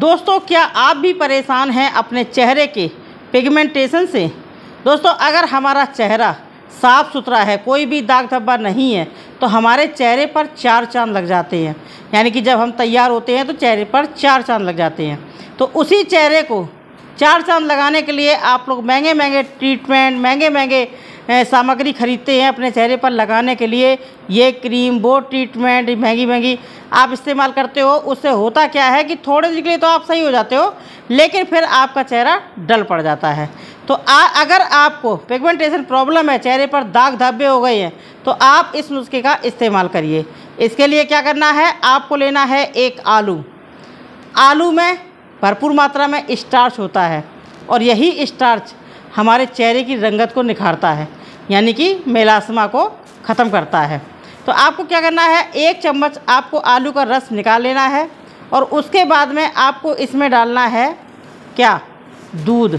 दोस्तों क्या आप भी परेशान हैं अपने चेहरे के पिगमेंटेशन से दोस्तों अगर हमारा चेहरा साफ़ सुथरा है कोई भी दाग धब्बा नहीं है तो हमारे चेहरे पर चार चांद लग जाते हैं यानी कि जब हम तैयार होते हैं तो चेहरे पर चार चांद लग जाते हैं तो उसी चेहरे को चार चांद लगाने के लिए आप लोग महंगे महंगे ट्रीटमेंट महंगे महंगे सामग्री खरीदते हैं अपने चेहरे पर लगाने के लिए ये क्रीम वो ट्रीटमेंट महंगी महंगी आप इस्तेमाल करते हो उससे होता क्या है कि थोड़े दिन के लिए तो आप सही हो जाते हो लेकिन फिर आपका चेहरा डल पड़ जाता है तो आ, अगर आपको पिगमेंटेशन प्रॉब्लम है चेहरे पर दाग धब्बे हो गए हैं तो आप इस नुस्खे का इस्तेमाल करिए इसके लिए क्या करना है आपको लेना है एक आलू आलू में भरपूर मात्रा में स्टार्च होता है और यही स्टार्च हमारे चेहरे की रंगत को निखारता है यानी कि मेलास्मा को ख़त्म करता है तो आपको क्या करना है एक चम्मच आपको आलू का रस निकाल लेना है और उसके बाद में आपको इसमें डालना है क्या दूध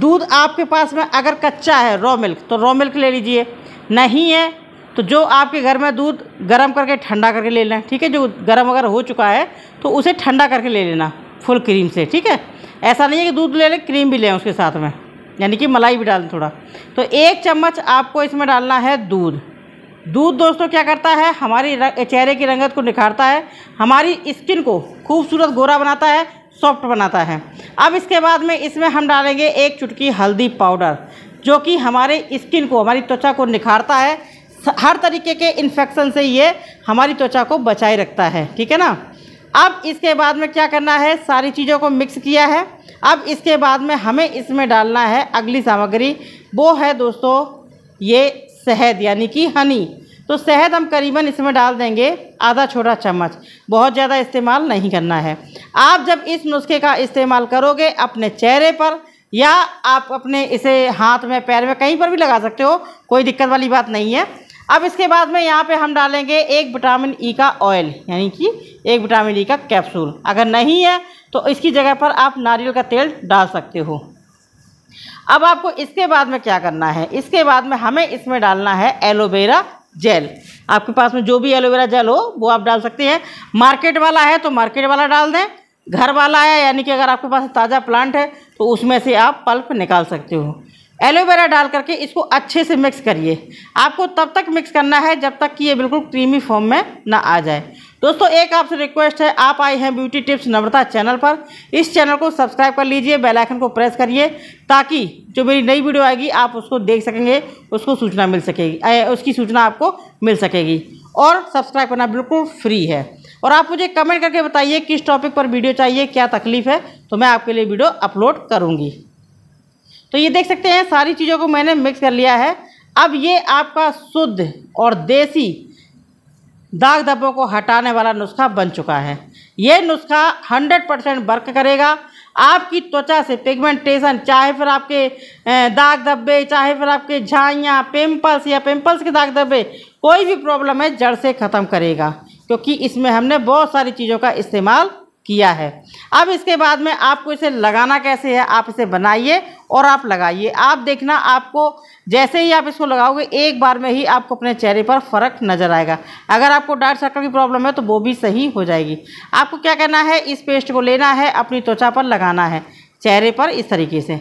दूध आपके पास में अगर कच्चा है रॉ मिल्क तो रॉ मिल्क ले लीजिए नहीं है तो जो आपके घर में दूध गर्म करके ठंडा करके ले लेना ठीक है जो गर्म अगर हो चुका है तो उसे ठंडा करके ले लेना फुल क्रीम से ठीक है ऐसा नहीं है कि दूध ले लें क्रीम भी लें उसके साथ में यानी कि मलाई भी डाल थोड़ा तो एक चम्मच आपको इसमें डालना है दूध दूध दोस्तों क्या करता है हमारी चेहरे की रंगत को निखारता है हमारी स्किन को खूबसूरत गोरा बनाता है सॉफ्ट बनाता है अब इसके बाद में इसमें हम डालेंगे एक चुटकी हल्दी पाउडर जो कि हमारे स्किन को हमारी त्वचा को निखारता है हर तरीके के इन्फेक्शन से ये हमारी त्वचा को बचाए रखता है ठीक है ना अब इसके बाद में क्या करना है सारी चीज़ों को मिक्स किया है अब इसके बाद में हमें इसमें डालना है अगली सामग्री वो है दोस्तों ये शहद यानी कि हनी तो शहद हम करीबन इसमें डाल देंगे आधा छोटा चम्मच बहुत ज़्यादा इस्तेमाल नहीं करना है आप जब इस नुस्खे का इस्तेमाल करोगे अपने चेहरे पर या आप अपने इसे हाथ में पैर में कहीं पर भी लगा सकते हो कोई दिक्कत वाली बात नहीं है अब इसके बाद में यहाँ पे हम डालेंगे एक विटामिन ई e का ऑयल यानी कि एक विटामिन ई e का कैप्सूल अगर नहीं है तो इसकी जगह पर आप नारियल का तेल डाल सकते हो अब आपको इसके बाद में क्या करना है इसके बाद में हमें इसमें डालना है एलोवेरा जेल आपके पास में जो भी एलोवेरा जेल हो वो आप डाल सकते हैं मार्केट वाला है तो मार्केट वाला डाल दें घर वाला है यानी कि अगर आपके पास ताज़ा प्लांट है तो उसमें से आप पल्प निकाल सकते हो एलोवेरा डाल करके इसको अच्छे से मिक्स करिए आपको तब तक मिक्स करना है जब तक कि ये बिल्कुल क्रीमी फॉर्म में ना आ जाए दोस्तों एक आपसे रिक्वेस्ट है आप आए हैं ब्यूटी टिप्स नम्रता चैनल पर इस चैनल को सब्सक्राइब कर लीजिए बेल आइकन को प्रेस करिए ताकि जो मेरी नई वीडियो आएगी आप उसको देख सकेंगे उसको सूचना मिल सकेगी उसकी सूचना आपको मिल सकेगी और सब्सक्राइब करना बिल्कुल फ्री है और आप मुझे कमेंट करके बताइए किस टॉपिक पर वीडियो चाहिए क्या तकलीफ़ है तो मैं आपके लिए वीडियो अपलोड करूँगी तो ये देख सकते हैं सारी चीज़ों को मैंने मिक्स कर लिया है अब ये आपका शुद्ध और देसी दाग धब्बों को हटाने वाला नुस्खा बन चुका है ये नुस्खा 100 परसेंट वर्क करेगा आपकी त्वचा से पिगमेंटेशन चाहे फिर आपके दाग धब्बे चाहे फिर आपके झाइयाँ पिम्पल्स या पिम्पल्स के दाग धब्बे कोई भी प्रॉब्लम है जड़ से ख़त्म करेगा क्योंकि इसमें हमने बहुत सारी चीज़ों का इस्तेमाल किया है अब इसके बाद में आपको इसे लगाना कैसे है आप इसे बनाइए और आप लगाइए आप देखना आपको जैसे ही आप इसको लगाओगे एक बार में ही आपको अपने चेहरे पर फ़र्क नज़र आएगा अगर आपको डार्क सर्कल की प्रॉब्लम है तो वो भी सही हो जाएगी आपको क्या करना है इस पेस्ट को लेना है अपनी त्वचा पर लगाना है चेहरे पर इस तरीके से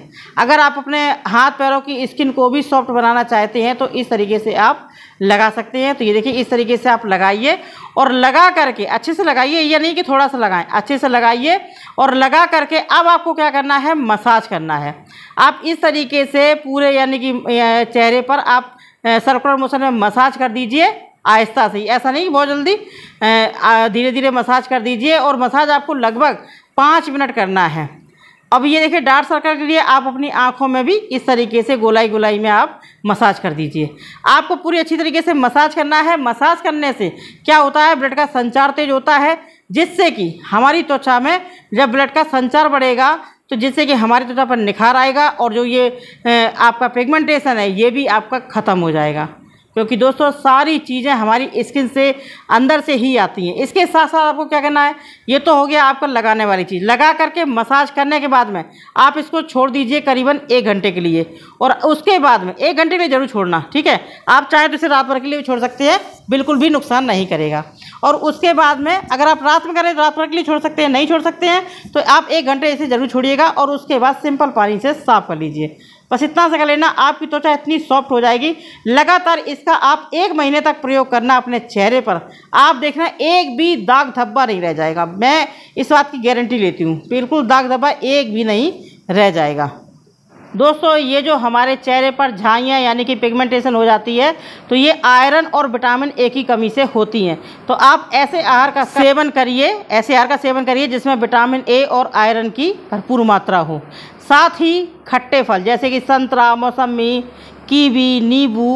अगर आप अपने हाथ पैरों की स्किन को भी सॉफ्ट बनाना चाहते हैं तो इस तरीके से आप लगा सकते हैं तो ये देखिए इस तरीके से आप लगाइए और लगा करके अच्छे से लगाइए या नहीं कि थोड़ा सा लगाएं अच्छे से लगाइए और लगा करके अब आपको क्या करना है मसाज करना है आप इस तरीके से पूरे यानी कि चेहरे पर आप सर्कुलर मोशन में मसाज कर दीजिए आहिस्ता से ऐसा नहीं बहुत जल्दी धीरे धीरे मसाज कर दीजिए और मसाज आपको लगभग पाँच मिनट करना है अब ये देखिए डार्क सर्कल के लिए आप अपनी आँखों में भी इस तरीके से गोलाई गोलाई में आप मसाज कर दीजिए आपको पूरी अच्छी तरीके से मसाज करना है मसाज करने से क्या होता है ब्लड का संचार तेज होता है जिससे कि हमारी त्वचा में जब ब्लड का संचार बढ़ेगा तो जिससे कि हमारी त्वचा पर निखार आएगा और जो ये आपका पिगमेंटेशन है ये भी आपका ख़त्म हो जाएगा क्योंकि दोस्तों सारी चीज़ें हमारी स्किन से अंदर से ही आती हैं इसके साथ साथ आपको क्या करना है ये तो हो गया आपका लगाने वाली चीज़ लगा करके मसाज करने के बाद में आप इसको छोड़ दीजिए करीबन एक घंटे के लिए और उसके बाद में एक घंटे के लिए ज़रूर छोड़ना ठीक है आप चाहे तो इसे रात भर के लिए भी छोड़ सकते हैं बिल्कुल भी नुकसान नहीं करेगा और उसके बाद में अगर आप रात में करें तो रात भर के लिए छोड़ सकते हैं नहीं छोड़ सकते हैं तो आप एक घंटे इसे ज़रूर छोड़िएगा और उसके बाद सिंपल पानी से साफ़ कर लीजिए बस इतना सा कर लेना आपकी त्वचा इतनी सॉफ्ट हो जाएगी लगातार इसका आप एक महीने तक प्रयोग करना अपने चेहरे पर आप देखना एक भी दाग धब्बा नहीं रह जाएगा मैं इस बात की गारंटी लेती हूँ बिल्कुल दाग धब्बा एक भी नहीं रह जाएगा दोस्तों ये जो हमारे चेहरे पर झाइयाँ यानी कि पिगमेंटेशन हो जाती है तो ये आयरन और विटामिन ए की कमी से होती हैं तो आप ऐसे आहार का सेवन करिए ऐसे आहार का सेवन करिए जिसमें विटामिन ए और आयरन की भरपूर मात्रा हो साथ ही खट्टे फल जैसे कि संतरा मौसमी कीवी नींबू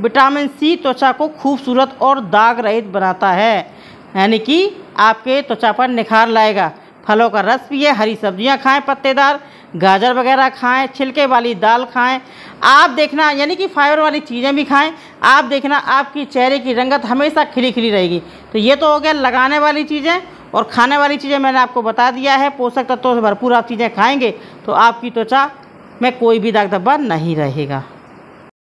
विटामिन सी त्वचा को खूबसूरत और दाग रहित बनाता है यानी कि आपके त्वचा पर निखार लाएगा फलों का रस पिए हरी सब्जियां खाएं पत्तेदार गाजर वगैरह खाएं छिलके वाली दाल खाएं आप देखना यानी कि फाइबर वाली चीज़ें भी खाएं आप देखना आपकी चेहरे की रंगत हमेशा खिली खिली रहेगी तो ये तो हो गया लगाने वाली चीज़ें और खाने वाली चीज़ें मैंने आपको बता दिया है पोषक तत्वों से भरपूर आप चीज़ें खाएंगे तो आपकी त्वचा में कोई भी दाग धब्बा नहीं रहेगा